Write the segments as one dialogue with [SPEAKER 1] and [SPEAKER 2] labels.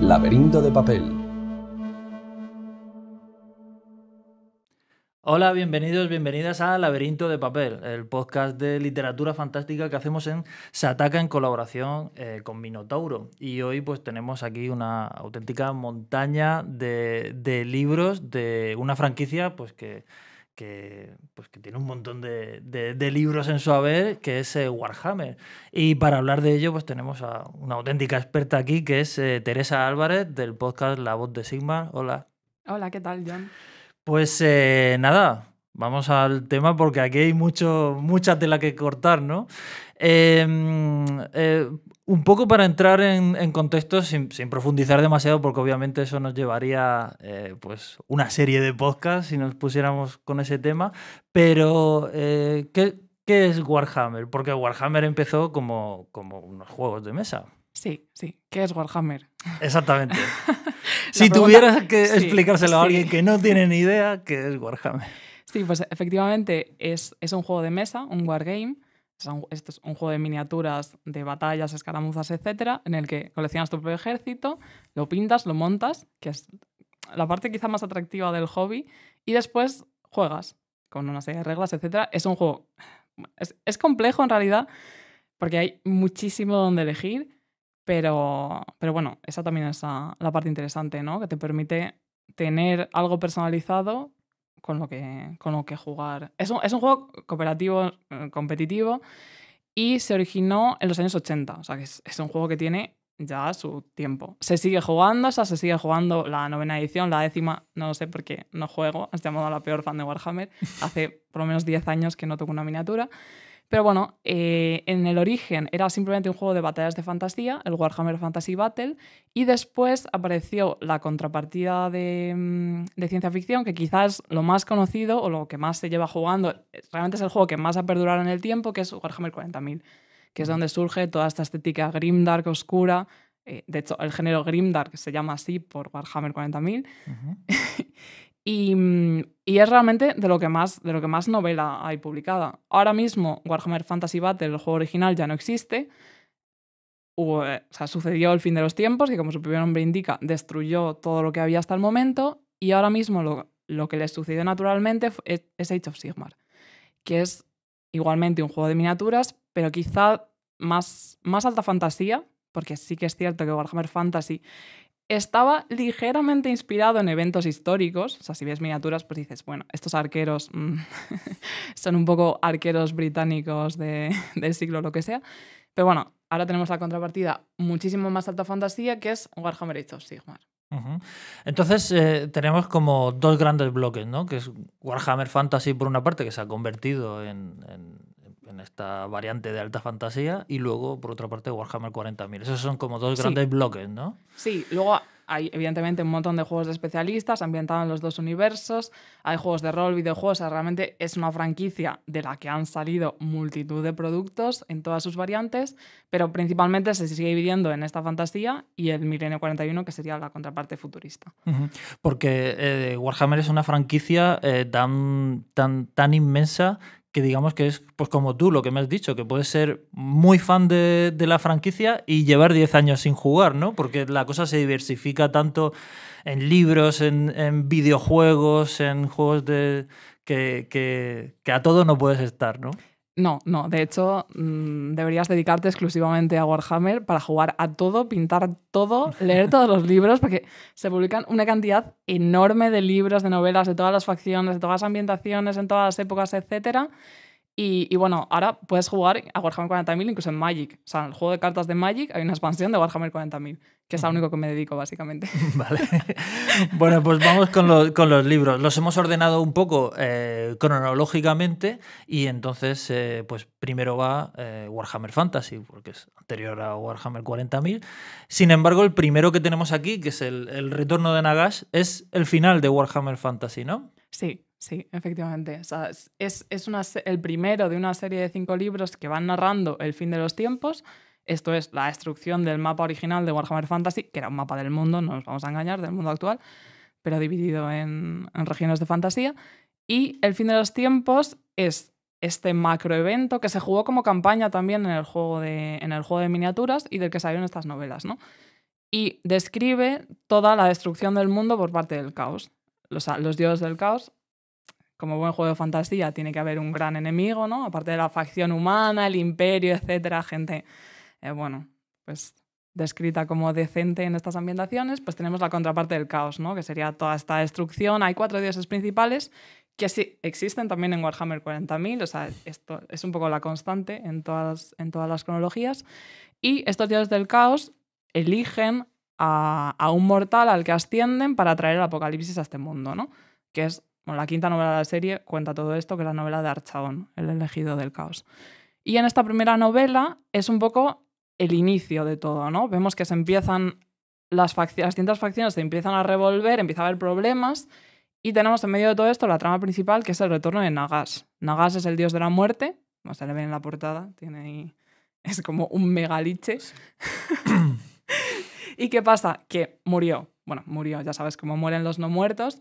[SPEAKER 1] Laberinto de papel. Hola, bienvenidos, bienvenidas a Laberinto de Papel, el podcast de literatura fantástica que hacemos en Sataka en colaboración eh, con Minotauro. Y hoy pues tenemos aquí una auténtica montaña de, de libros de una franquicia pues que que, pues, que tiene un montón de, libros en su haber, que es eh, Warhammer. Y para hablar de ello, pues tenemos a una auténtica experta aquí, que es eh, Teresa Álvarez, del podcast La Voz de Sigma. Hola.
[SPEAKER 2] Hola, ¿qué tal, John?
[SPEAKER 1] Pues eh, nada, vamos al tema porque aquí hay mucho, mucha tela que cortar, ¿no? Em, eh, un poco para entrar en, contexto sin, profundizar demasiado, porque obviamente eso nos llevaría eh, pues una serie de podcasts si nos pusiéramos con ese tema, pero eh, ¿qué, ¿qué, es Warhammer? Porque Warhammer empezó como, como unos juegos de mesa. Sí, sí.
[SPEAKER 2] ¿Qué es Warhammer? Exactamente.
[SPEAKER 1] si tuvieras que explicárselo a alguien que no tiene ni idea, ¿qué es Warhammer?
[SPEAKER 2] Sí, pues efectivamente es, es un juego de mesa, un wargame, este es un juego de miniaturas, de batallas, escaramuzas, etcétera, en el que coleccionas tu propio ejército, lo pintas, lo montas, que es la parte quizá más atractiva del hobby, y después juegas con una serie de reglas, etcétera. Es un juego. Es, complejo en realidad, porque hay muchísimo donde elegir, pero, pero bueno, esa también es la, la parte interesante, ¿no? Que te permite tener algo personalizado con lo que, con lo que jugar. Es un, es un juego cooperativo, eh, competitivo, y se originó en los años 80, o sea que es, es un juego que tiene ya su tiempo. Se sigue jugando, o sea, se sigue jugando la novena edición, la décima, no sé por qué no juego, has llamado a la peor fan de Warhammer, hace por lo menos 10 años que no toco una miniatura. Pero bueno, eh, en el origen era simplemente un juego de batallas de fantasía, el Warhammer Fantasy Battle, y después apareció la contrapartida mm, de, ciencia ficción, que quizás lo más conocido o lo que más se lleva jugando, realmente es el juego que más ha perdurado en el tiempo, que es Warhammer 40.000, que es donde surge toda esta estética grimdark oscura. Eh, de hecho, el género grimdark se llama así por Warhammer 40.000. Mm, y, es realmente de lo, que más, de lo que más novela hay publicada. Ahora mismo, Warhammer Fantasy Battle, el juego original, ya no existe. Eh, o sea, sucedió el fin de los tiempos, que como su primer nombre indica, destruyó todo lo que había hasta el momento. Y ahora mismo lo, que le sucedió naturalmente es, Age of Sigmar, que es igualmente un juego de miniaturas, pero quizá más, más alta fantasía, porque sí que es cierto que Warhammer Fantasy estaba ligeramente inspirado en eventos históricos. O sea, si ves miniaturas, pues dices, bueno, estos arqueros mm, son un poco arqueros británicos del siglo lo que sea. Pero bueno, ahora tenemos la contrapartida muchísimo más alta fantasía, que es Warhammer Age of Sigmar.
[SPEAKER 1] Entonces eh, tenemos como dos grandes bloques, ¿no? Que es Warhammer Fantasy por una parte, que se ha convertido en en esta variante de alta fantasía, y luego, por otra parte, Warhammer 40.000. Esos son como dos grandes bloques, ¿no?
[SPEAKER 2] Sí, luego hay evidentemente un montón de juegos de especialistas ambientados en los dos universos, hay juegos de rol, videojuegos, o sea, realmente es una franquicia de la que han salido multitud de productos en todas sus variantes, pero principalmente se sigue dividiendo en esta fantasía y el Milenio 41, que sería la contraparte futurista.
[SPEAKER 1] Porque eh, Warhammer es una franquicia eh, tan, tan, tan inmensa que digamos que es pues como tú lo que me has dicho, que puedes ser muy fan de, la franquicia y llevar 10 años sin jugar, ¿no? Porque la cosa se diversifica tanto en libros, en, videojuegos, en juegos que, a todo no puedes estar, ¿no?
[SPEAKER 2] No, no. De hecho, mm, deberías dedicarte exclusivamente a Warhammer para jugar a todo, pintar todo, leer todos los libros, porque se publican una cantidad enorme de libros, de novelas, de todas las facciones, de todas las ambientaciones, en todas las épocas, etcétera y, bueno, ahora puedes jugar a Warhammer 40.000 incluso en Magic. O sea, en el juego de cartas de Magic hay una expansión de Warhammer 40.000, que es lo único que me dedico, básicamente. Vale.
[SPEAKER 1] bueno, pues vamos con los, libros. Los hemos ordenado un poco eh, cronológicamente y entonces, eh, pues primero va eh, Warhammer Fantasy, porque es anterior a Warhammer 40.000. Sin embargo, el primero que tenemos aquí, que es el, el retorno de Nagash, es el final de Warhammer Fantasy, ¿no?
[SPEAKER 2] Sí, Sí, efectivamente. es, es una, el primero de una serie de cinco libros que van narrando el fin de los tiempos. Esto es la destrucción del mapa original de Warhammer Fantasy, que era un mapa del mundo, no nos vamos a engañar, del mundo actual, pero dividido en, regiones de fantasía. Y el fin de los tiempos es este macroevento que se jugó como campaña también en el juego de, en el juego de miniaturas y del que salieron estas novelas, ¿no? Y describe toda la destrucción del mundo por parte del caos. Los, los dioses del caos como buen juego de fantasía, tiene que haber un gran enemigo, ¿no? Aparte de la facción humana, el imperio, etcétera, gente, eh, bueno, pues descrita como decente en estas ambientaciones, pues tenemos la contraparte del caos, ¿no? Que sería toda esta destrucción. Hay cuatro dioses principales que sí existen también en Warhammer 40.000, o sea, esto es un poco la constante en todas, en todas las cronologías. Y estos dioses del caos eligen a, a un mortal al que ascienden para traer el apocalipsis a este mundo, ¿no? Que es la quinta novela de la serie cuenta todo esto, que es la novela de Archaón, El elegido del caos. Y en esta primera novela es un poco el inicio de todo, ¿no? Vemos que se empiezan las, las distintas facciones se empiezan a revolver, empieza a haber problemas y tenemos en medio de todo esto la trama principal que es el retorno de Nagas. Nagas es el dios de la muerte, como se le ve en la portada, tiene es como un megaliche. ¿Y qué pasa? Que murió. Bueno, murió, ya sabes cómo mueren los no muertos.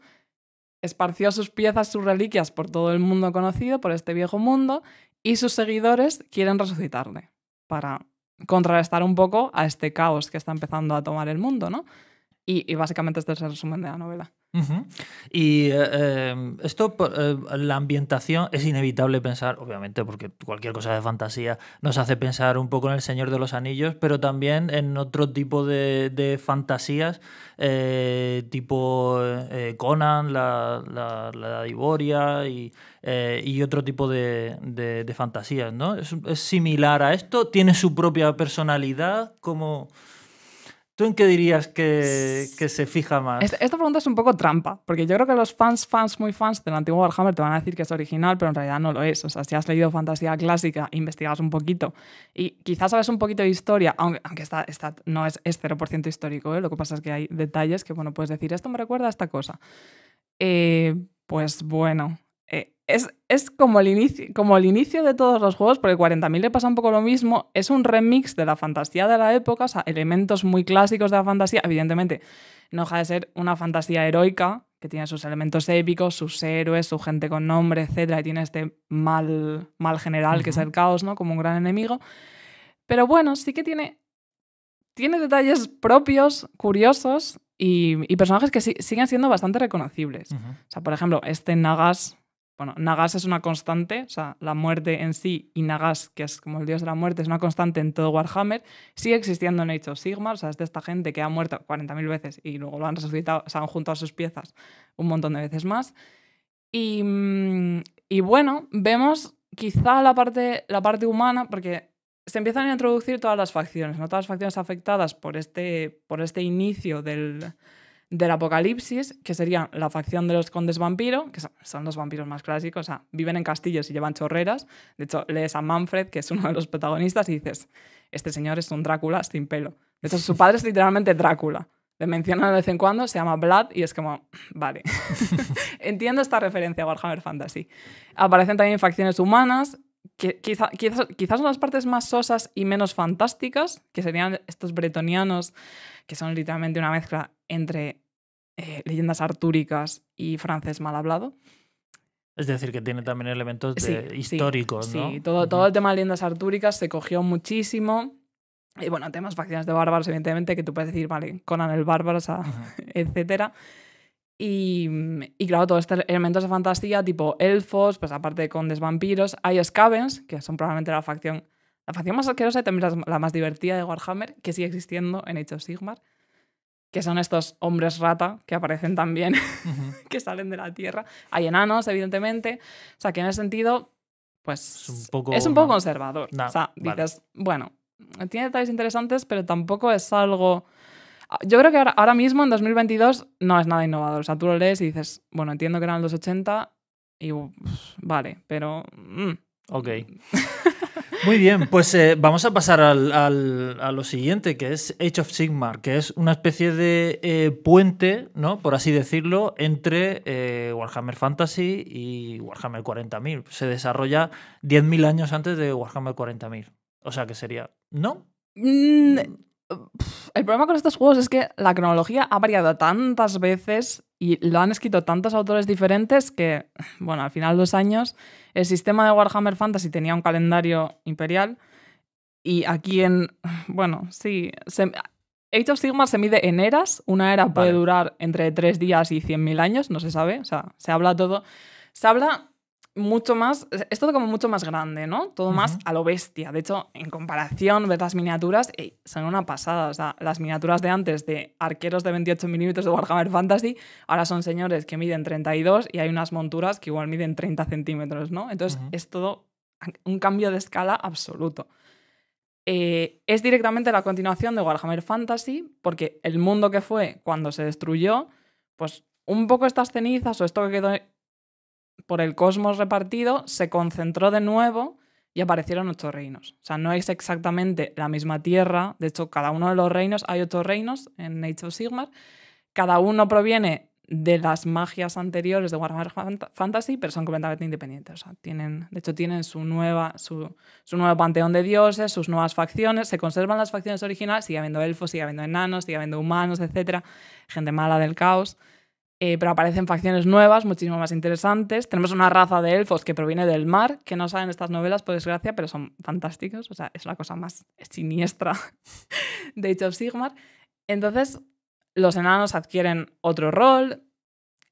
[SPEAKER 2] Esparció sus piezas, sus reliquias por todo el mundo conocido, por este viejo mundo, y sus seguidores quieren resucitarle para contrarrestar un poco a este caos que está empezando a tomar el mundo, ¿no? Y, básicamente este es el resumen de la novela.
[SPEAKER 1] Y eh, em, esto, eh, la ambientación, es inevitable pensar, obviamente, porque cualquier cosa de fantasía nos hace pensar un poco en el Señor de los Anillos, pero también en otro tipo de, fantasías, eh, tipo Conan, la, la, la y, otro tipo de, fantasías, ¿no? es, similar a esto, tiene su propia personalidad, como... ¿Tú en qué dirías que, se fija más? Esta,
[SPEAKER 2] pregunta es un poco trampa, porque yo creo que los fans, fans, muy fans del antiguo Warhammer te van a decir que es original, pero en realidad no lo es. O sea, si has leído fantasía clásica, investigas un poquito y quizás sabes un poquito de historia, aunque, aunque esta, no es, 0% histórico, ¿eh? lo que pasa es que hay detalles que, bueno, puedes decir, esto me recuerda a esta cosa. Eh, pues bueno, es, como, el inicio, como inicio de todos los juegos, porque 40.000 le pasa un poco lo mismo. Es un remix de la fantasía de la época, o sea, elementos muy clásicos de la fantasía. Evidentemente, no deja de ser una fantasía heroica, que tiene sus elementos épicos, sus héroes, su gente con nombre, etc. y tiene este mal, mal general que es el caos, ¿no? Como un gran enemigo. Pero bueno, sí que tiene, tiene detalles propios, curiosos y, personajes que siguen siendo bastante reconocibles. O sea, por ejemplo, este Nagas bueno, Nagas es una constante, o sea, la muerte en sí y Nagas, que es como el dios de la muerte, es una constante en todo Warhammer. Sigue existiendo en Age of Sigmar, o sea, es de esta gente que ha muerto 40.000 veces y luego lo han resucitado, se han juntado sus piezas un montón de veces más. Y, mm, y bueno, vemos quizá la parte, la parte humana, porque se empiezan a introducir todas las facciones, ¿no? Todas las facciones afectadas por este, por este inicio del, del Apocalipsis, que sería la facción de los condes vampiro, que son, los vampiros más clásicos, o sea, viven en castillos y llevan chorreras. De hecho, lees a Manfred, que es uno de los protagonistas, y dices, este señor es un Drácula sin pelo. De hecho, su padre es literalmente Drácula. Le mencionan de vez en cuando, se llama Vlad y es como, vale, entiendo esta referencia a Warhammer Fantasy. Aparecen también facciones humanas, quizás, quizás partes más sosas y menos fantásticas, que serían estos bretonianos, que son literalmente una mezcla entre eh, leyendas artúricas y francés mal hablado.
[SPEAKER 1] Es decir, que tiene también elementos históricos, ¿no? Sí,
[SPEAKER 2] todo, todo el tema de leyendas artúricas se cogió muchísimo. Y bueno, temas facciones de bárbaros, evidentemente, que tú puedes decir, vale, Conan el bárbaro, etc etcétera. Y, mm, y, claro, todos estos elementos de fantasía, tipo elfos, pues aparte de condes vampiros, hay scavens, que son probablemente la facción, la facción más asquerosa y también la, más divertida de Warhammer, que sigue existiendo en hecho Sigmar, que son estos hombres rata que aparecen también, que salen de la tierra. Hay enanos, evidentemente. O sea, que en ese sentido, pues es un poco, conservador. o sea, dices, bueno, tiene detalles interesantes, pero tampoco es algo yo creo que ahora, mismo, en 2022, no es nada innovador. O sea, tú lo lees y dices, bueno, entiendo que eran los 80 y vale, pero... Mm".
[SPEAKER 1] Ok. Muy bien, pues eh, vamos a pasar al, a lo siguiente, que es Age of Sigmar, que es una especie de eh, puente, ¿no? por así decirlo, entre eh, Warhammer Fantasy y Warhammer 40.000. Se desarrolla 10.000 años antes de Warhammer 40.000. O sea que sería,
[SPEAKER 2] ¿no? Mm, el problema con estos juegos es que la cronología ha variado tantas veces y lo han escrito tantos autores diferentes que, bueno, al final de los años, el sistema de Warhammer Fantasy tenía un calendario imperial y aquí en, bueno, sí, Age of Sigmar se mide en eras, una era puede durar entre 3 días y 100.000 años, no se sabe, o sea, se habla todo, se habla mucho más, es todo como mucho más grande, ¿no? Todo más a lo bestia. De hecho, en comparación, de las miniaturas, son una pasada. O sea, las miniaturas de antes de arqueros de 28 milímetros de Warhammer Fantasy, ahora son señores que miden 32 y hay unas monturas que igual miden 30 centímetros, ¿no? Entonces, es todo un cambio de escala absoluto. Eh, es directamente la continuación de Warhammer Fantasy, porque el mundo que fue cuando se destruyó, pues un poco estas cenizas o esto que quedó por el cosmos repartido, se concentró de nuevo y aparecieron otros reinos. O sea, no es exactamente la misma tierra. De hecho, cada uno de los reinos, hay otros reinos en Age of Sigmar. Cada uno proviene de las magias anteriores de Warhammer Fantasy, pero son completamente independientes. de hecho, tienen su, su, nuevo panteón de dioses, sus nuevas facciones, se conservan las facciones originales, sigue habiendo elfos, sigue habiendo enanos, sigue habiendo humanos, etc. Gente mala del caos. Eh, pero aparecen facciones nuevas, muchísimo más interesantes. Tenemos una raza de elfos que proviene del mar, que no salen estas novelas, por desgracia, pero son fantásticos. O sea, es la cosa más siniestra de Age of Sigmar. Entonces, los enanos adquieren otro rol.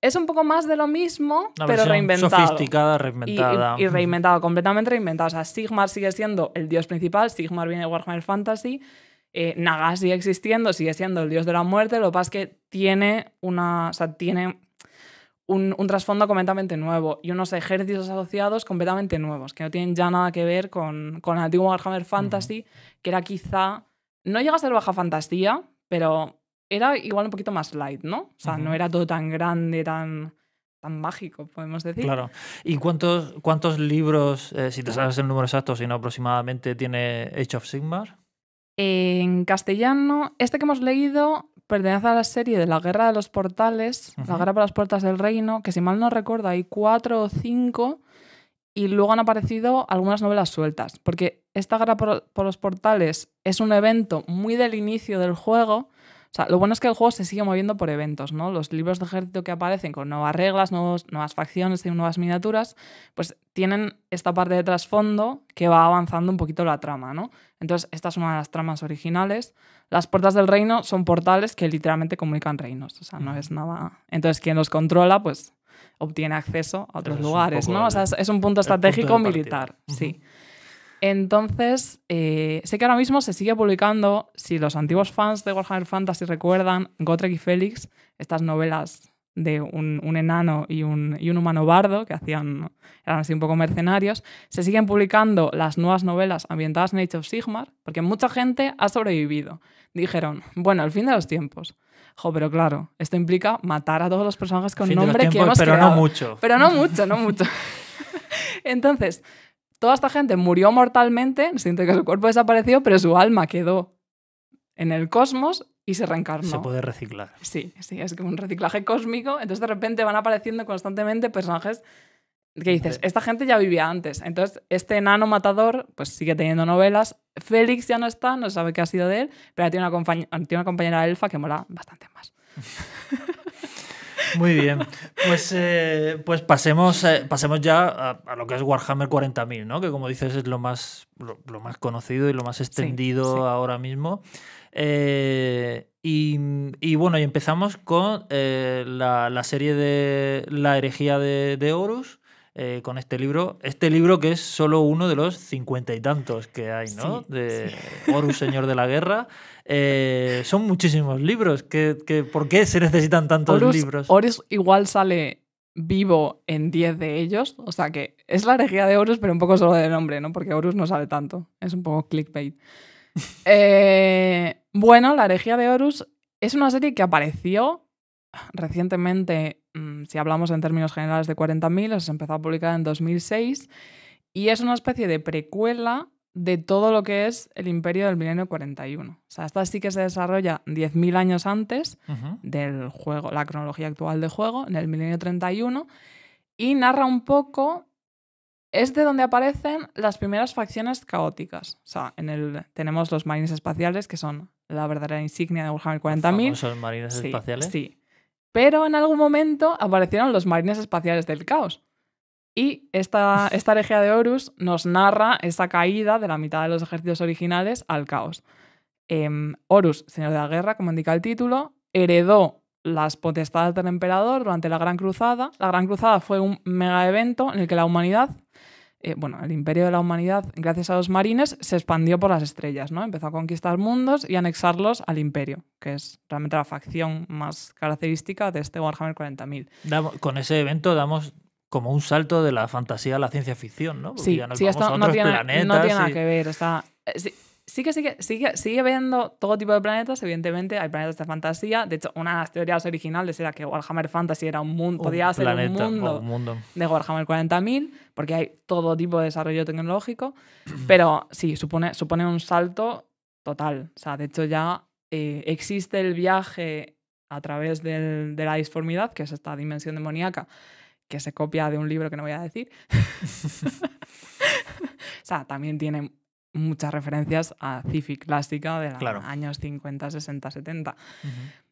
[SPEAKER 2] Es un poco más de lo mismo, pero reinventado. Sofisticada, reinventada. Y, y reinventado, completamente reinventado. O sea, Sigmar sigue siendo el dios principal, Sigmar viene de Warhammer Fantasy, eh, Naga sigue existiendo, sigue siendo el dios de la muerte, lo que pasa es que tiene una. tiene un, trasfondo completamente nuevo y unos ejércitos asociados completamente nuevos, que no tienen ya nada que ver con, con el antiguo Warhammer Fantasy, que era quizá. No llega a ser baja fantasía, pero era igual un poquito más light, ¿no? O sea, no era todo tan grande, tan, tan mágico, podemos decir. Claro.
[SPEAKER 1] ¿Y cuántos, cuántos libros, eh, si te sabes el número exacto, sino aproximadamente, tiene Age of Sigmar?
[SPEAKER 2] En castellano, este que hemos leído pertenece a la serie de la Guerra de los Portales, la Guerra por las Puertas del Reino, que si mal no recuerdo hay cuatro o cinco y luego han aparecido algunas novelas sueltas, porque esta Guerra por los Portales es un evento muy del inicio del juego o sea, lo bueno es que el juego se sigue moviendo por eventos, ¿no? Los libros de ejército que aparecen con nuevas reglas, nuevos, nuevas facciones, y nuevas miniaturas, pues tienen esta parte de trasfondo que va avanzando un poquito la trama, ¿no? Entonces, esta es una de las tramas originales. Las puertas del reino son portales que literalmente comunican reinos, o sea, no es nada... Entonces, quien los controla, pues obtiene acceso a otros lugares, ¿no? O sea, es un punto estratégico militar, sí. Entonces, eh, sé que ahora mismo se sigue publicando, si los antiguos fans de Warhammer Fantasy recuerdan, Gotrek y Félix, estas novelas de un, enano y un, humano bardo que hacían, eran así un poco mercenarios, se siguen publicando las nuevas novelas ambientadas en Age of Sigmar, porque mucha gente ha sobrevivido. Dijeron, bueno, el fin de los tiempos. pero claro, esto implica matar a todos los personajes con nombre que hemos pero creado. Pero no mucho. Pero no mucho, no mucho. Entonces, toda esta gente murió mortalmente, siente que su cuerpo desapareció, pero su alma quedó en el cosmos y se reencarnó. Se puede reciclar. Sí, sí, es como un reciclaje cósmico. Entonces de repente van apareciendo constantemente personajes que dices, esta gente ya vivía antes. Entonces, este enano matador, pues sigue teniendo novelas. Félix ya no está, no sabe qué ha sido de él, pero tiene una, tiene una compañera elfa que mola bastante más.
[SPEAKER 1] Muy bien. Pues, eh, pues pasemos, eh, pasemos ya a, lo que es Warhammer 40.000, ¿no? que como dices es lo más, lo, más conocido y lo más extendido ahora mismo. Eh, y, bueno, y empezamos con la, serie de La herejía de, de Horus eh, con este libro. Este libro que es solo uno de los cincuenta y tantos que hay, ¿no? de Horus, Señor de la Guerra. Eh, son muchísimos libros. por qué se necesitan tantos libros?
[SPEAKER 2] Horus igual sale
[SPEAKER 1] vivo
[SPEAKER 2] en 10 de ellos. O sea que es la herejía de Horus, pero un poco solo de nombre, ¿no? Porque Horus no sale tanto. Es un poco clickbait. Eh, bueno, la herejía de Horus es una serie que apareció recientemente, mm, si hablamos en términos generales de 40.000, se empezó a publicar en 2006 y es una especie de precuela de todo lo que es el imperio del milenio 41. O sea, esta sí que se desarrolla 10.000 años antes del juego, la cronología actual de juego, en el milenio 31, y narra un poco, es de donde aparecen las primeras facciones caóticas. O sea, en el, tenemos los marines espaciales, que son la verdadera insignia de Warhammer
[SPEAKER 1] 40.000. ¿Son marines espaciales? Sí.
[SPEAKER 2] Pero en algún momento aparecieron los marines espaciales del caos. Y esta, esta herejía de Horus nos narra esa caída de la mitad de los ejércitos originales al caos. Em, Horus, señor de la guerra, como indica el título, heredó las potestades del emperador durante la Gran Cruzada. La Gran Cruzada fue un mega evento en el que la humanidad eh, bueno, el imperio de la humanidad, gracias a los marines, se expandió por las estrellas, ¿no? Empezó a conquistar mundos y anexarlos al imperio, que es realmente la facción más característica de este Warhammer 40.000.
[SPEAKER 1] con ese evento damos como un salto de la fantasía a la ciencia ficción, ¿no? sí, no tiene, nada que
[SPEAKER 2] ver. Está, eh, sigue, sigue, sigue, sigue viendo todo tipo de planetas, evidentemente, hay planetas de fantasía, de hecho, una de las teorías originales era que Warhammer Fantasy era un mundo, podía ser un mundo, de Warhammer 40.000, porque hay todo tipo de desarrollo tecnológico, pero sí, supone, supone un salto total, o sea, de hecho ya eh, existe el viaje a través de la disformidad, que es esta dimensión demoníaca, que se copia de un libro que no voy a decir. o sea, también tiene muchas referencias a cifi clásica de los años 50, 60, 70.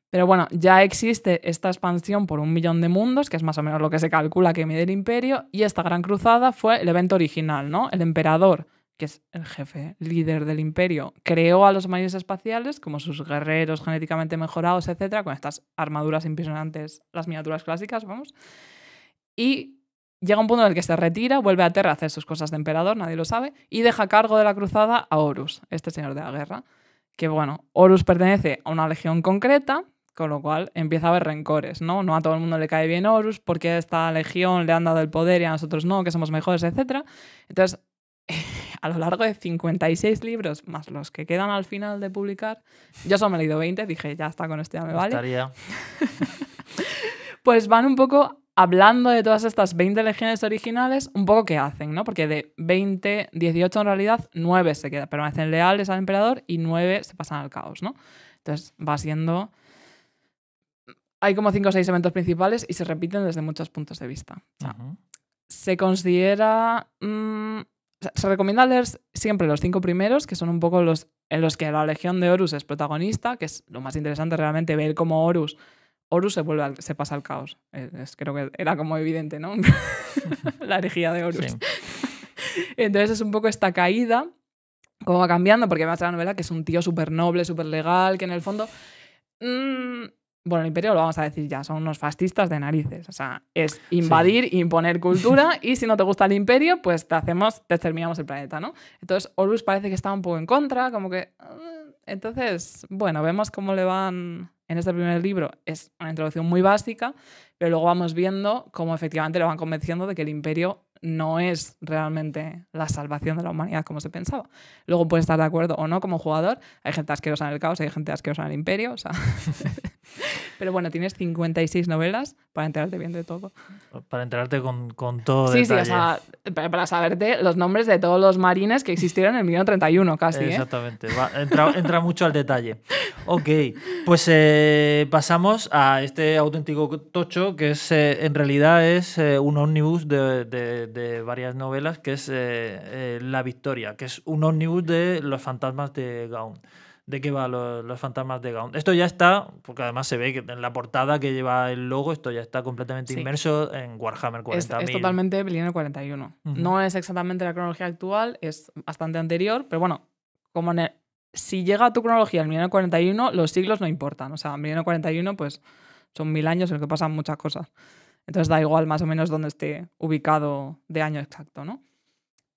[SPEAKER 2] Pero bueno, ya existe esta expansión por un millón de mundos, que es más o menos lo que se calcula que mide el imperio, y esta gran cruzada fue el evento original, ¿no? El emperador, que es el jefe, líder del imperio, creó a los marines espaciales como sus guerreros genéticamente mejorados, etcétera, con estas armaduras impresionantes, las miniaturas clásicas, vamos. Y Llega un punto en el que se retira, vuelve a Terra a hacer sus cosas de emperador, nadie lo sabe, y deja cargo de la cruzada a Horus, este señor de la guerra. Que bueno, Horus pertenece a una legión concreta, con lo cual empieza a haber rencores, ¿no? No a todo el mundo le cae bien Horus, porque a esta legión le han dado el poder y a nosotros no, que somos mejores, etc. Entonces, a lo largo de 56 libros, más los que quedan al final de publicar, yo solo me he leído 20, dije, ya está, con este ya me vale. Pues van un poco hablando de todas estas 20 legiones originales, un poco qué hacen, ¿no? Porque de 20, 18 en realidad, 9 se permanecen leales al emperador y 9 se pasan al caos, ¿no? Entonces va siendo... Hay como 5 o 6 eventos principales y se repiten desde muchos puntos de vista. Se considera... Mm, se recomienda leer siempre los cinco primeros, que son un poco los en los que la Legión de Horus es protagonista, que es lo más interesante realmente ver cómo Horus Horus se, vuelve se pasa al caos. Eh, es, creo que era como evidente, ¿no? la herejía de Horus. Entonces es un poco esta caída, cómo va cambiando, porque va a la novela que es un tío súper noble, súper legal, que en el fondo... Mm, bueno, el imperio lo vamos a decir ya, son unos fascistas de narices. O sea, es invadir, imponer cultura y si no te gusta el imperio, pues te hacemos, te terminamos el planeta, ¿no? Entonces Horus parece que está un poco en contra, como que... Mm, entonces, bueno, vemos cómo le van en este primer libro es una introducción muy básica, pero luego vamos viendo cómo efectivamente lo van convenciendo de que el imperio no es realmente la salvación de la humanidad como se pensaba. Luego puedes estar de acuerdo o no como jugador. Hay gente asquerosa en el caos, hay gente asquerosa en el imperio. O sea, Pero bueno, tienes 56 novelas para enterarte bien de todo.
[SPEAKER 1] Para enterarte con, con todo. Sí, sí, o sea,
[SPEAKER 2] para saberte los nombres de todos los marines que existieron en el
[SPEAKER 1] 1931 casi. ¿eh? Exactamente, entra, mucho al detalle. Ok, pues eh, pasamos a este auténtico tocho que es, eh, en realidad es un ómnibus de, varias novelas, que es La Victoria, que es un ómnibus de Los Fantasmas de Gaun de qué va los, fantasmas de Gaunt. Esto ya está, porque además se ve que en la portada que lleva el logo, esto ya está completamente inmerso en Warhammer 40.000. Es, totalmente
[SPEAKER 2] Milenio 41. No es exactamente la cronología actual, es bastante anterior, pero bueno, como si llega a tu cronología el Milenio 41, los siglos no importan. O sea, Milenio 41, pues son mil años en los que pasan muchas cosas. Entonces da igual más o menos dónde esté ubicado de año exacto, ¿no?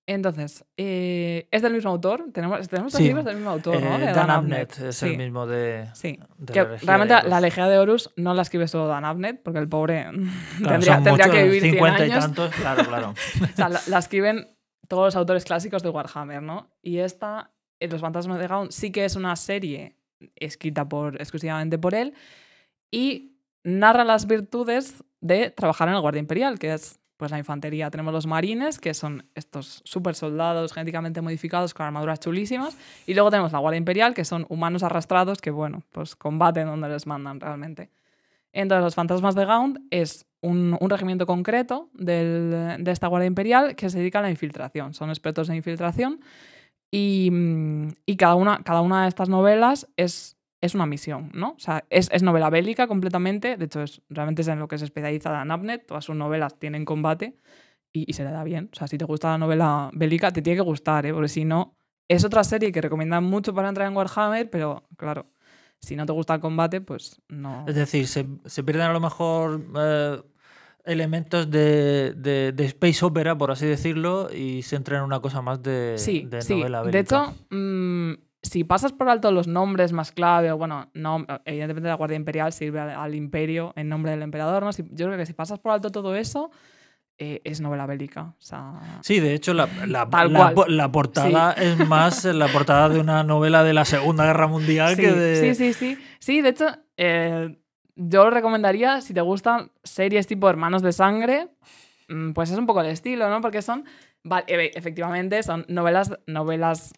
[SPEAKER 2] Entonces, eh, es del mismo autor. Tenemos, tenemos dos libros del mismo autor, ¿no? Eh, Dan, Abnett, es el mismo de. Sí. realmente la legía de Horus no la escribe solo Dan Abnett, porque el pobre tendría, tendría que vivir 50 años. y tantos, claro, claro. o sea, la, escriben todos los autores clásicos de Warhammer, ¿no? Y esta, eh, Los Fantasmas de Gaun, sí que es una serie escrita por, exclusivamente por él y narra las virtudes de trabajar en el Guardia Imperial, que es pues la infantería tenemos los marines, que son estos super soldados genéticamente modificados con armaduras chulísimas, y luego tenemos la guardia imperial, que son humanos arrastrados que, bueno, pues combaten donde les mandan realmente. Entonces, los fantasmas de Gaunt es un, regimiento concreto de esta guardia imperial que se dedica a la infiltración, son expertos en infiltración, y, y cada, una, cada una de estas novelas es es una misión, ¿no? O sea, es, es novela bélica completamente, de hecho, es, realmente es en lo que se especializa Dan Abnett, todas sus novelas tienen combate y, se le da bien. O sea, si te gusta la novela bélica, te tiene que gustar, ¿eh? Porque si no, es otra serie que recomiendan mucho para entrar en Warhammer, pero claro, si no te gusta el combate, pues no. Es
[SPEAKER 1] decir, se, se pierden a lo mejor eh, elementos de, de, de, space opera, por así decirlo, y se entra en una cosa más de, sí, de novela sí. De hecho,
[SPEAKER 2] mm, si pasas por alto los nombres más clave, o bueno, no, evidentemente la Guardia Imperial sirve al, imperio en nombre del emperador, ¿no? yo creo que si pasas por alto todo eso, eh, es novela bélica.
[SPEAKER 1] sí, de hecho, la, la, portada es más la portada de una novela de la Segunda Guerra Mundial que de. Sí, sí,
[SPEAKER 2] sí. Sí, de hecho, eh, yo lo recomendaría si te gustan series tipo Hermanos de Sangre, mm, pues es un poco el estilo, ¿no? Porque son. E, efectivamente, son novelas, novelas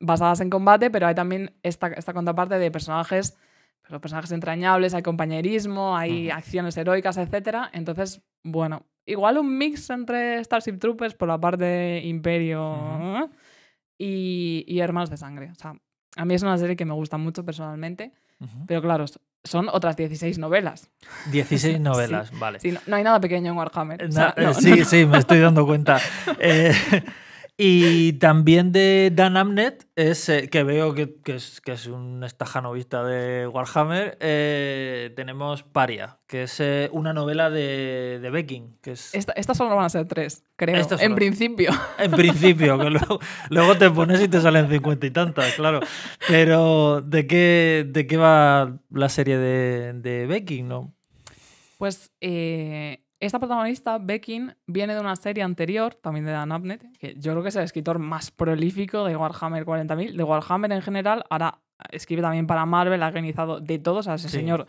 [SPEAKER 2] basadas en combate, pero hay también esta, esta contraparte de personajes, pero pues, personajes entrañables, hay compañerismo, hay acciones heroicas, etc. Entonces, bueno, igual un mix entre Starship Troopers por la parte Imperio y, y, Hermanos de Sangre. O sea, a mí es una serie que me gusta mucho personalmente, pero claro, son otras 16 novelas.
[SPEAKER 1] 16 novelas, vale. Sí,
[SPEAKER 2] no, hay nada pequeño en Warhammer. Eh, eh, sí, sí, me estoy dando cuenta. eh,
[SPEAKER 1] y también de Dan Amnet, es, que veo que, es, que, es, un estajanovista de Warhammer, eh, tenemos Paria, que es eh, una novela de, de Becking. Que es... estas
[SPEAKER 2] solo van a ser tres, creo. en principio. En principio, que
[SPEAKER 1] luego, te pones y te salen cincuenta y tantas, claro. Pero ¿de qué, de qué va la serie de, de Becking, no?
[SPEAKER 2] Pues eh, esta protagonista, Beckin, viene de una serie anterior, también de Dan Abnett, que yo creo que es el escritor más prolífico de Warhammer 40.000, de Warhammer en general. Ahora escribe también para Marvel, ha organizado de todos, O ese señor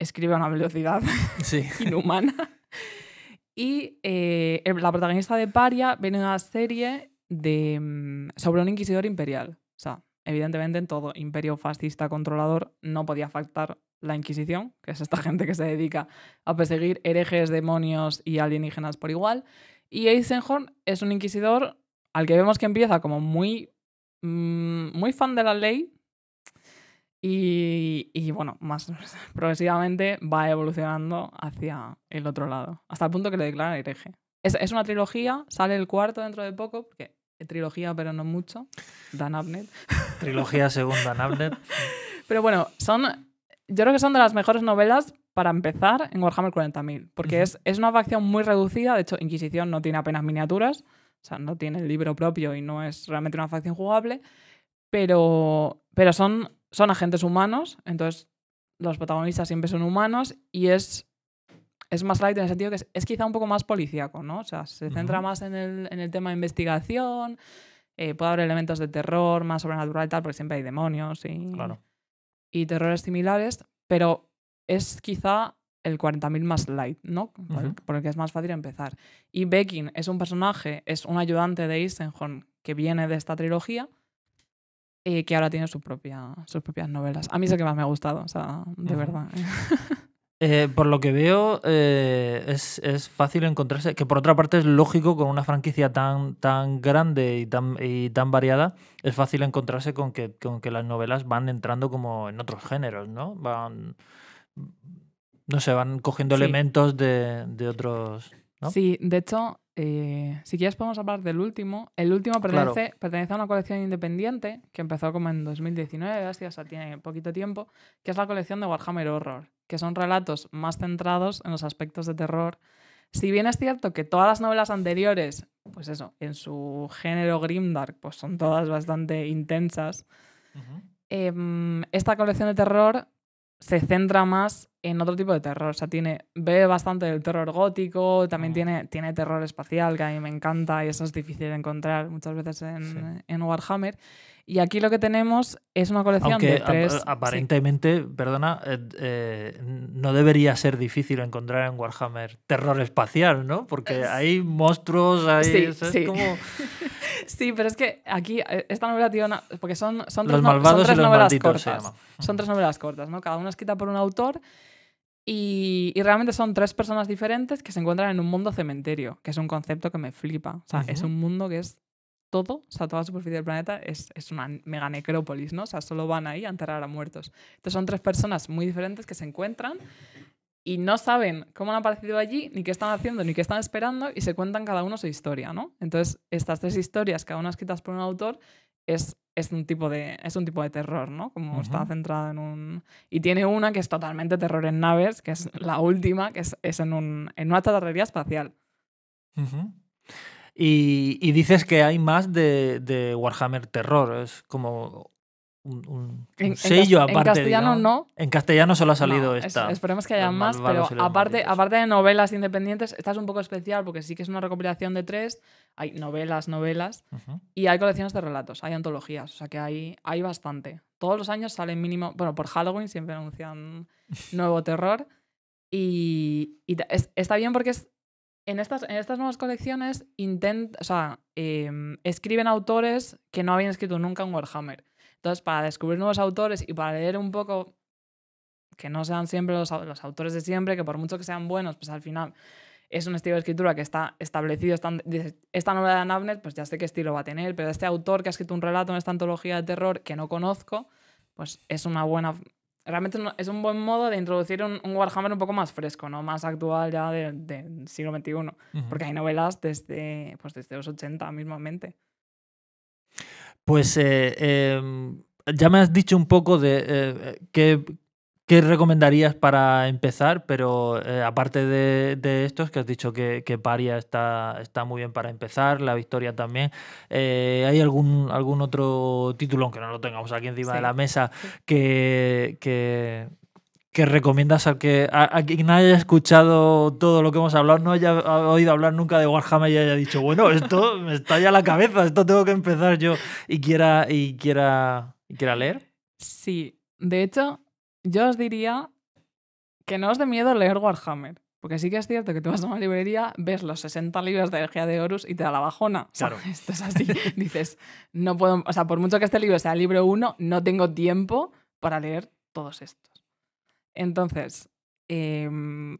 [SPEAKER 2] escribe a una velocidad inhumana. Y eh, la protagonista de Paria viene de una serie de, mm, sobre un inquisidor imperial. O sea, evidentemente en todo imperio fascista controlador no podía faltar la Inquisición, que es esta gente que se dedica a perseguir herejes, demonios y alienígenas por igual. Y Eisenhorn es un inquisidor al que vemos que empieza como muy, mm, muy fan de la ley. Y, y bueno, más progresivamente va evolucionando hacia el otro lado, hasta el punto que le declara hereje. Es, una trilogía, sale el cuarto dentro de poco, porque trilogía, pero no mucho. Dan Abnett. Trilogía
[SPEAKER 1] según Dan Abnett.
[SPEAKER 2] pero bueno, son yo creo que son de las mejores novelas para empezar en Warhammer 40.000, porque es, es una facción muy reducida, de hecho Inquisición no tiene apenas miniaturas, o sea, no tiene el libro propio y no es realmente una facción jugable, pero, pero son, son agentes humanos, entonces los protagonistas siempre son humanos y es, es más light en el sentido que es, es quizá un poco más policíaco, ¿no? O sea, se centra más en el, en el tema de investigación, eh, puede haber elementos de terror, más sobrenatural y tal, porque siempre hay demonios y... Claro y terrores similares, pero es quizá el 40.000 más light, ¿no? porque Por el que es más fácil empezar. Y becking es un personaje, es un ayudante de Eisenhorn que viene de esta trilogía, y eh, que ahora tiene su propia, sus propias novelas. A mí es el que más me ha gustado, o sea, de
[SPEAKER 1] verdad. ¿eh? Eh, por lo que veo, eh, es, fácil encontrarse, que por otra parte es lógico con una franquicia tan, tan grande y tan, y tan variada, es fácil encontrarse con que, con que las novelas van entrando como en otros géneros, ¿no? Van, no sé, van cogiendo elementos de, de otros... Sí,
[SPEAKER 2] de hecho, eh, si quieres podemos hablar del último. El último pertenece, pertenece a una colección independiente que empezó como en 2019, así, o sea, tiene poquito tiempo, que es la colección de Warhammer Horror, que son relatos más centrados en los aspectos de terror. Si bien es cierto que todas las novelas anteriores, pues eso, en su género grimdark, pues son todas bastante intensas, em, esta colección de terror se centra más en otro tipo de terror. O sea, tiene, ve bastante del terror gótico, también mm. tiene, tiene terror espacial, que a mí me encanta y eso es difícil de encontrar muchas veces en, en Warhammer. Y aquí lo que tenemos es una colección de tres.
[SPEAKER 1] aparentemente, perdona, eh, eh, no debería ser difícil encontrar en Warhammer terror espacial, ¿no? Porque hay monstruos, hay. Sí, es como...
[SPEAKER 2] Sí, pero es que aquí eh, esta novela tiene una... Porque son, son tres, son novelas cortas. Son tres novelas cortas, ¿no? Cada una escrita por un autor y, y, realmente son tres personas diferentes que se encuentran en un mundo cementerio, que es un concepto que me flipa. O sea, es un mundo que es todo, o sea, toda la superficie del planeta es, es, una mega necrópolis, ¿no? O sea, solo van ahí a enterrar a muertos. Entonces son tres personas muy diferentes que se encuentran y no saben cómo han aparecido allí, ni qué están haciendo, ni qué están esperando, y se cuentan cada uno su historia, ¿no? Entonces, estas tres historias, cada una escritas por un autor, es, es, un, tipo de, es un tipo de terror, ¿no? Como está centrada en un... Y tiene una que es totalmente terror en naves, que es la última, que es, en, una chatarrería espacial.
[SPEAKER 1] y, dices que hay más de, de Warhammer Terror, es como un, un en, sello aparte. En castellano no. En castellano solo ha salido esta. esperemos que haya más, pero
[SPEAKER 2] aparte, aparte de novelas independientes, esta es un poco especial porque sí que es una recopilación de tres. Hay novelas, novelas y hay colecciones de relatos, hay antologías, o sea que hay, hay bastante. Todos los años salen mínimo, bueno, por Halloween siempre anuncian nuevo terror y, está bien porque es, en estas, en estas nuevas colecciones intent, o sea, em, escriben autores que no habían escrito nunca un Warhammer. Entonces, para descubrir nuevos autores y para leer un poco que no sean siempre los, autores de siempre, que por mucho que sean buenos, pues al final es un estilo de escritura que está establecido. esta novela de Anabnet, pues ya sé qué estilo va a tener, pero este autor que ha escrito un relato en esta antología de terror que no conozco, pues es una buena. Realmente es un buen modo de introducir un, Warhammer un poco más fresco, ¿no? Más actual ya del siglo XXI. Porque hay novelas desde, pues desde los 80 mismamente.
[SPEAKER 1] Pues eh, em, ya me has dicho un poco de eh, qué, recomendarías para empezar, pero eh, aparte de, estos que has dicho que, Paria está, está, muy bien para empezar, La Victoria también, ¿hay algún, algún otro título, aunque no lo tengamos aquí encima de la mesa, que, que que recomiendas al que a, quien haya escuchado todo lo que hemos hablado, no haya oído hablar nunca de Warhammer y haya dicho, bueno, esto me está estalla la cabeza, esto tengo que empezar yo y quiera, y quiera, y quiera leer? Sí, de hecho, yo os diría
[SPEAKER 2] que no os dé miedo leer Warhammer. Porque sí que es cierto que tú vas a una librería, ves los 60 libros de Energía de Horus y te da la bajona. Claro. esto es así. Dices, no puedo, o sea, por mucho que este libro sea libro uno, no tengo tiempo para leer todos estos. Entonces, em,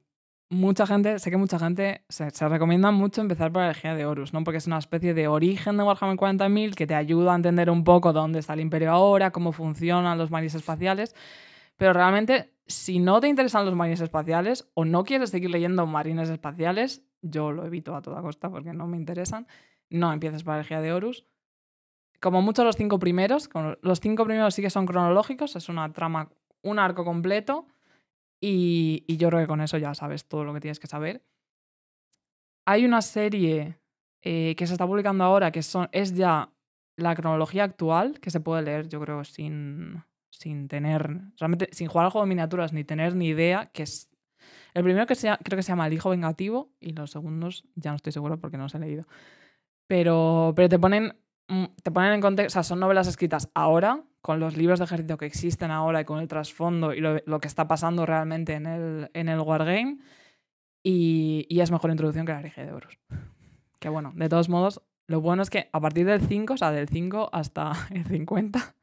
[SPEAKER 2] mucha gente, sé que mucha gente se, recomienda mucho empezar por la energía de Horus, ¿no? Porque es una especie de origen de Warhammer 40.000 que te ayuda a entender un poco dónde está el imperio ahora, cómo funcionan los marines espaciales. Pero realmente, si no te interesan los marines espaciales o no quieres seguir leyendo marines espaciales, yo lo evito a toda costa porque no me interesan, no empieces por la energía de Horus. Como mucho los cinco primeros, los cinco primeros sí que son cronológicos, es una trama, un arco completo y, yo creo que con eso ya sabes todo lo que tienes que saber. Hay una serie eh, que se está publicando ahora que son, es ya la cronología actual, que se puede leer, yo creo, sin, tener, realmente, sin jugar al juego de miniaturas ni tener ni idea, que es... El primero que creo que se llama El Hijo Vengativo y los segundos ya no estoy seguro porque no los he leído. Pero, te ponen mm, te ponen en contexto, o sea, son novelas escritas ahora, con los libros de ejército que existen ahora y con el trasfondo y lo, que está pasando realmente en el, en el Wargame. Y, y, es mejor introducción que la hereje de Oros Que bueno, de todos modos, lo bueno es que a partir del 5, o sea, del 5 hasta el 50,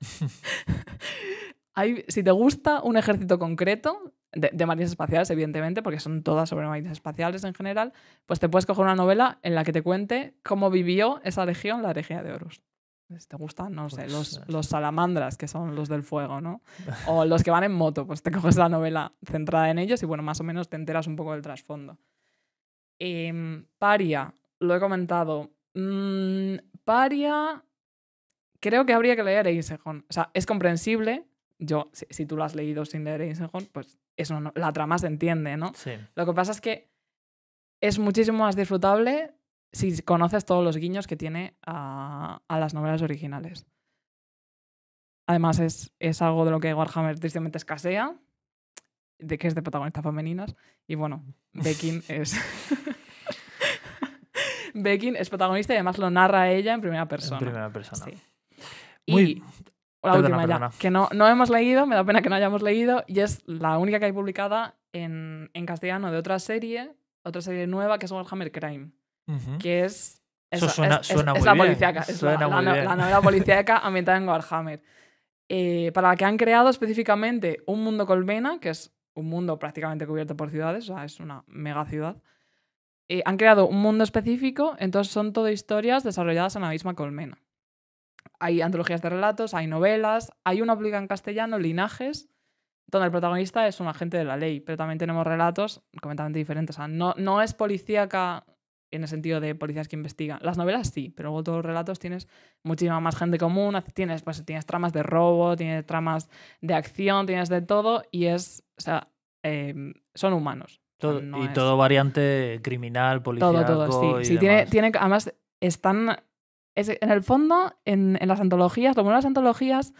[SPEAKER 2] hay, si te gusta un ejército concreto, de, marines espaciales, evidentemente, porque son todas sobre marines espaciales en general, pues te puedes coger una novela en la que te cuente cómo vivió esa legión, la herejía de Horus. Pues, te gustan, no sé, pues, los, eh. los, salamandras, que son los del fuego, ¿no? O los que van en moto, pues te coges la novela centrada en ellos y bueno, más o menos te enteras un poco del trasfondo. Em, paria, lo he comentado. Mm, paria, creo que habría que leer Eisenhorn. O sea, es comprensible. Yo, si, tú lo has leído sin leer Eisenhorn, pues eso la trama se entiende, ¿no? Sí. Lo que pasa es que es muchísimo más disfrutable si conoces todos los guiños que tiene a, las novelas originales. Además, es, es, algo de lo que Warhammer tristemente escasea, de que es de protagonistas femeninas. Y bueno, Beckin es. Beckin es protagonista y además lo narra ella en primera persona. En primera persona. Sí.
[SPEAKER 1] Y la última
[SPEAKER 2] que no, no hemos leído, me da pena que no hayamos leído, y es la única que hay publicada en, en castellano de otra serie, otra serie nueva que es Warhammer Crime que es. la policíaca. novela policíaca ambientada en Warhammer. Eh, para la que han creado específicamente un mundo colmena, que es un mundo prácticamente cubierto por ciudades, o sea, es una mega ciudad. Eh, han creado un mundo específico, entonces son todo historias desarrolladas en la misma colmena. Hay antologías de relatos, hay novelas, hay una pública en castellano, Linajes, donde el protagonista es un agente de la ley, pero también tenemos relatos completamente diferentes. O sea, no, no es policíaca en el sentido de policías que investigan. Las novelas sí, pero luego todos los relatos tienes muchísima más gente común, tienes, pues, tienes tramas de robo, tienes tramas de acción, tienes de todo y es, o sea, em, son humanos.
[SPEAKER 1] y todo variante criminal, policial. Todo, todo, sí. tiene,
[SPEAKER 2] tiene, además, están. en el fondo, en, las antologías, lo bueno de las antologías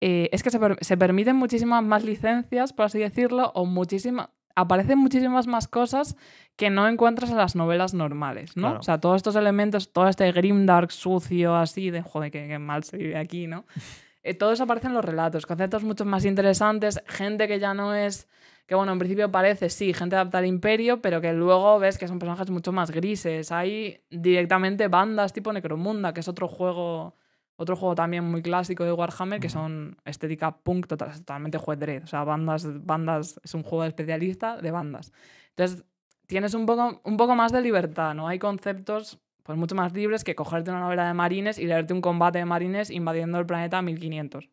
[SPEAKER 2] eh, es que se, se permiten muchísimas más licencias, por así decirlo, o muchísimas aparecen muchísimas más cosas que no encuentras en las novelas normales, ¿no? O sea, todos estos elementos, todo este grimdark sucio así de, joder, qué, mal se vive aquí, ¿no? Eh, todos aparecen en los relatos, conceptos mucho más interesantes, gente que ya no es que bueno, en principio parece, sí, gente adaptada al imperio, pero que luego ves que son personajes mucho más grises. Hay directamente bandas tipo Necromunda, que es otro juego otro juego también muy clásico de Warhammer, que son estética punk tota-, totalmente juez O sea, bandas, bandas, es un juego especialista de bandas. Entonces, tienes un poco, un poco más de libertad, ¿no? Hay conceptos pues mucho más libres que cogerte una novela de marines y leerte un combate de marines invadiendo el planeta 1500.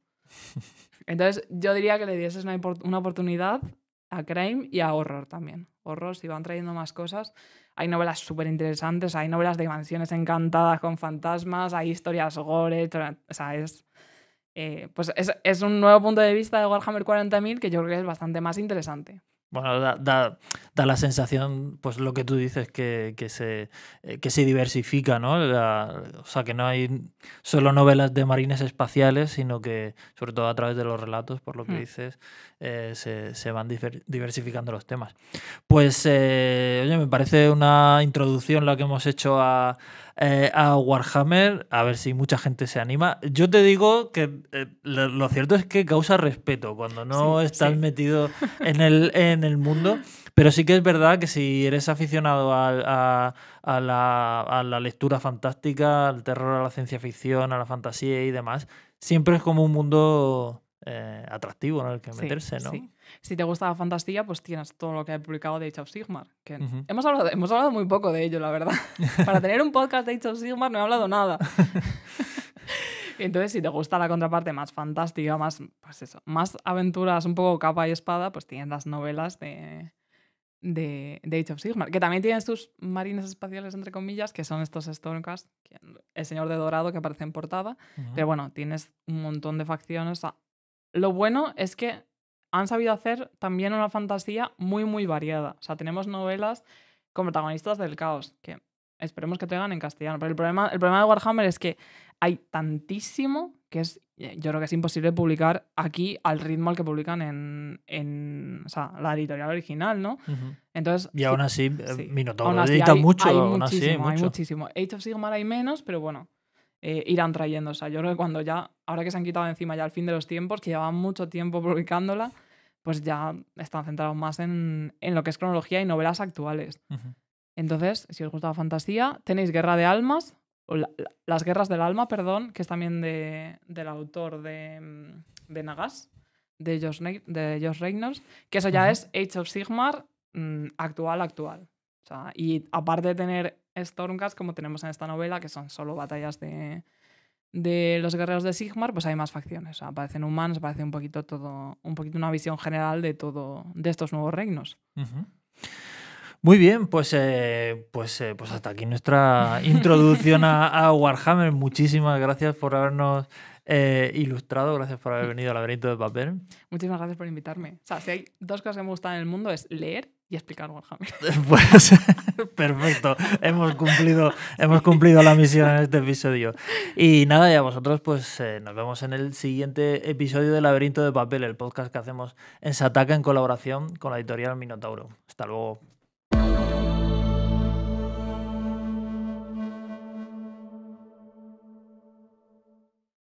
[SPEAKER 2] Entonces, yo diría que le dieses una oportunidad a Crime y a Horror también y van trayendo más cosas. Hay novelas súper interesantes, hay novelas de mansiones encantadas con fantasmas, hay historias gore, o sea, es... Eh, pues es, un nuevo punto de vista de Warhammer 40.000 que yo creo que es bastante más interesante.
[SPEAKER 1] Bueno, da, la sensación, pues lo que tú dices, que, que se, eh, que se diversifica, ¿no? o sea, que no hay solo novelas de marines espaciales, sino que, sobre todo a través de los relatos, por lo que hmm. dices, eh, se, van diversificando los temas. Pues, eh, oye, me parece una introducción la que hemos hecho eh, a, Warhammer, a ver si mucha gente se anima. Yo te digo que lo, cierto es que causa respeto cuando no estás metido en el, en el mundo. Pero sí que es verdad que si eres aficionado la, a, la, lectura fantástica, al terror, a la ciencia ficción, a la fantasía y demás, siempre es como un mundo eh, atractivo en el que meterse, ¿no? Si te gusta la fantasía,
[SPEAKER 2] pues tienes todo lo que he publicado de Age of Sigmar. Que hemos, hablado, hemos hablado muy poco de ello, la verdad. Para tener un podcast de Age of Sigmar no he hablado nada. Entonces, si te gusta la contraparte más fantástica, más, pues eso, más aventuras, un poco capa y espada, pues tienes las novelas de, de, of Sigmar. Que también tienes tus marines espaciales, entre comillas, que son estos Stormcast, el señor de dorado que aparece en portada. Pero bueno, tienes un montón de facciones lo bueno es que han sabido hacer también una fantasía muy, muy variada. O sea, tenemos novelas con protagonistas del caos, que esperemos que traigan en castellano. Pero el problema, el problema de Warhammer es que hay tantísimo que es, eh, yo creo que es imposible publicar aquí al ritmo al que publican en, la editorial original, ¿no? y aún así, eh, sí, edita mucho, mucho. muchísimo. Age of Sigmar hay menos, pero bueno, eh, irán trayendo. O sea, yo creo que cuando ya, ahora que se han quitado encima ya el fin de los tiempos, que llevaban mucho tiempo publicándola, pues ya están centrados más en, en lo que es cronología y novelas actuales. Entonces, si os gustaba fantasía, tenéis Guerra de Almas, o Las Guerras del Alma, perdón, que es también de, del autor de, mm, de Nagas, de Josh, de Reynolds, que eso ya es Age of Sigmar mm, actual, actual. O sea, y aparte de tener Stormcast como tenemos en esta novela, que son solo batallas de, los guerreros de Sigmar, pues hay más facciones. aparecen humanos, aparece un poquito todo, un poquito una visión general de todo, de estos nuevos reinos.
[SPEAKER 1] Muy bien, pues, eh, pues, eh, pues hasta aquí nuestra introducción a, Warhammer. Muchísimas gracias por habernos eh, ilustrado, gracias por haber venido al laberinto de papel.
[SPEAKER 2] Muchísimas gracias por invitarme. O sea, si hay dos cosas que me gustan en el mundo es leer y explicar Warhammer. Pues,
[SPEAKER 1] perfecto, hemos cumplido, hemos cumplido la misión en este episodio. Y nada, ya vosotros pues eh, nos vemos en el siguiente episodio de Laberinto de Papel, el podcast que hacemos en Sataka en colaboración con la editorial Minotauro. Hasta luego.